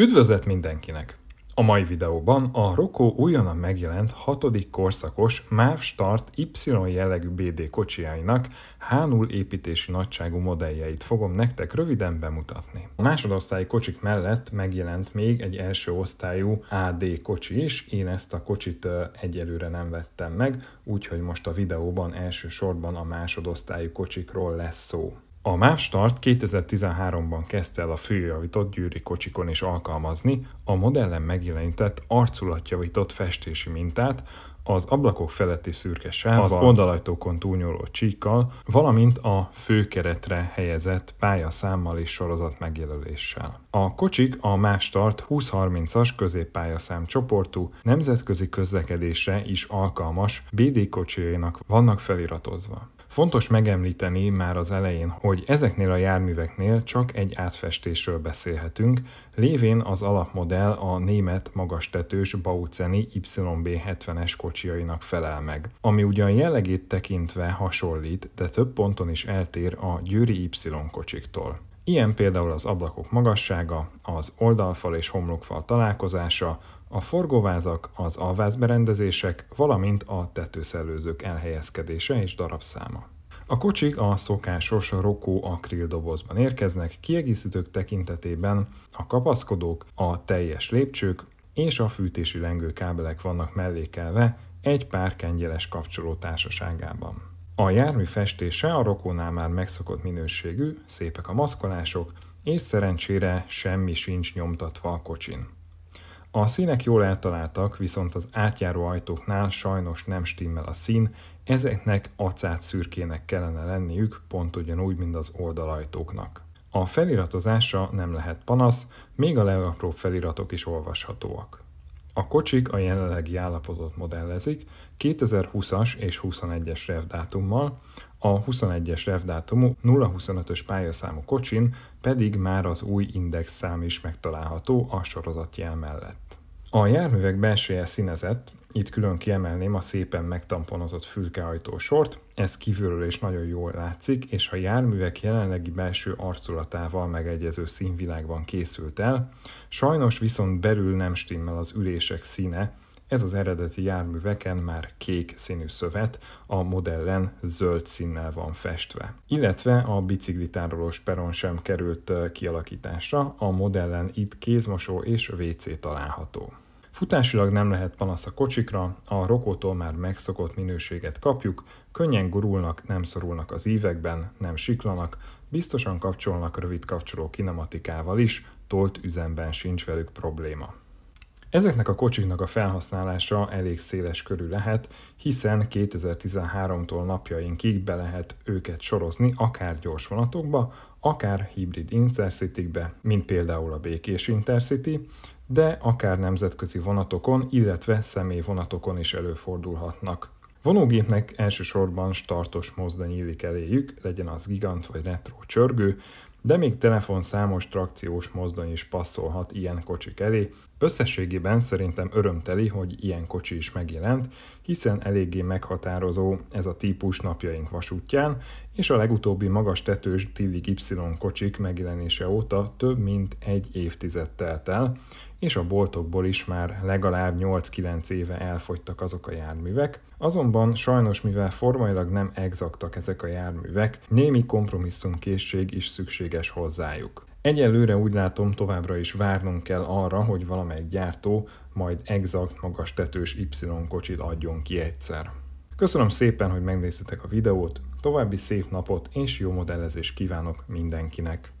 Üdvözlet mindenkinek! A mai videóban a Rokó újonnan megjelent 6. korszakos MÁV Start Y jellegű BD kocsiáinak H0 építési nagyságú modelljeit fogom nektek röviden bemutatni. A másodosztályi kocsik mellett megjelent még egy első osztályú AD kocsi is, én ezt a kocsit egyelőre nem vettem meg, úgyhogy most a videóban elsősorban a másodosztályú kocsikról lesz szó. A Start 2013-ban kezdte el a főjavított gyűri kocsikon is alkalmazni a modellen megjelenített arculatjavított festési mintát, az ablakok feletti szürke sávval, az oldalajtókon túlnyúló csíkkal, valamint a főkeretre helyezett pályaszámmal és sorozat megjelöléssel. A kocsik a Mástart 20-30-as középpályaszám csoportú, nemzetközi közlekedésre is alkalmas BD kocsijainak vannak feliratozva. Fontos megemlíteni már az elején, hogy ezeknél a járműveknél csak egy átfestésről beszélhetünk, lévén az alapmodell a német magas tetős Bauceni YB70-es kocsiainak felel meg, ami ugyan jellegét tekintve hasonlít, de több ponton is eltér a győri Y kocsiktól. Ilyen például az ablakok magassága, az oldalfal és homlokfal találkozása, a forgóvázak, az alvázberendezések, valamint a tetőszellőzők elhelyezkedése és darabszáma. A kocsik a szokásos rokó akrildobozban érkeznek, kiegészítők tekintetében a kapaszkodók, a teljes lépcsők és a fűtési lengőkábelek vannak mellékelve egy pár kengyeles kapcsoló társaságában. A jármű festése a rokónál már megszokott minőségű, szépek a maszkolások, és szerencsére semmi sincs nyomtatva a kocsin. A színek jól eltaláltak, viszont az átjáró ajtóknál sajnos nem stimmel a szín, ezeknek acát szürkének kellene lenniük, pont ugyanúgy, mint az oldalajtóknak. A feliratozása nem lehet panasz, még a legapróbb feliratok is olvashatóak. A kocsik a jelenlegi állapotot modellezik 2020-as és 21-es revdátummal, a 21-es revdátumú 025-ös pályaszámú kocsin pedig már az új indexszám is megtalálható a sorozatjel mellett. A járművek belsője színezett, itt külön kiemelném a szépen megtamponozott fülkehajtó sort, ez kívülről is nagyon jól látszik, és a járművek jelenlegi belső arculatával megegyező színvilágban készült el, sajnos viszont belül nem stimmel az ülések színe, ez az eredeti járműveken már kék színű szövet, a modellen zöld színnel van festve. Illetve a biciklitárolós peron sem került kialakításra, a modellen itt kézmosó és WC található. Futásilag nem lehet panasz a kocsikra, a rokótól már megszokott minőséget kapjuk, könnyen gurulnak, nem szorulnak az ívekben, nem siklanak, biztosan kapcsolnak rövid kapcsoló kinematikával is, tolt üzemben sincs velük probléma. Ezeknek a kocsiknak a felhasználása elég széles körű lehet, hiszen 2013-tól napjainkig be lehet őket sorozni akár gyors vonatokba, akár hibrid intercity mint például a Békés Intercity, de akár nemzetközi vonatokon, illetve személyvonatokon is előfordulhatnak. Vonógépnek elsősorban startos mozda nyílik eléjük, legyen az gigant vagy retro csörgő, de még telefonszámos trakciós mozdony is passzolhat ilyen kocsik elé. Összességében szerintem örömteli, hogy ilyen kocsi is megjelent, hiszen eléggé meghatározó ez a típus napjaink vasútján, és a legutóbbi magas tetős Tillig Y kocsik megjelenése óta több mint egy évtized telt el, és a boltokból is már legalább 8-9 éve elfogytak azok a járművek, azonban sajnos mivel formailag nem exaktak ezek a járművek, némi kompromisszumkészség is szükséges hozzájuk. Egyelőre úgy látom, továbbra is várnunk kell arra, hogy valamelyik gyártó majd exakt magas tetős Y kocsit adjon ki egyszer. Köszönöm szépen, hogy megnéztétek a videót, további szép napot és jó modellezést kívánok mindenkinek!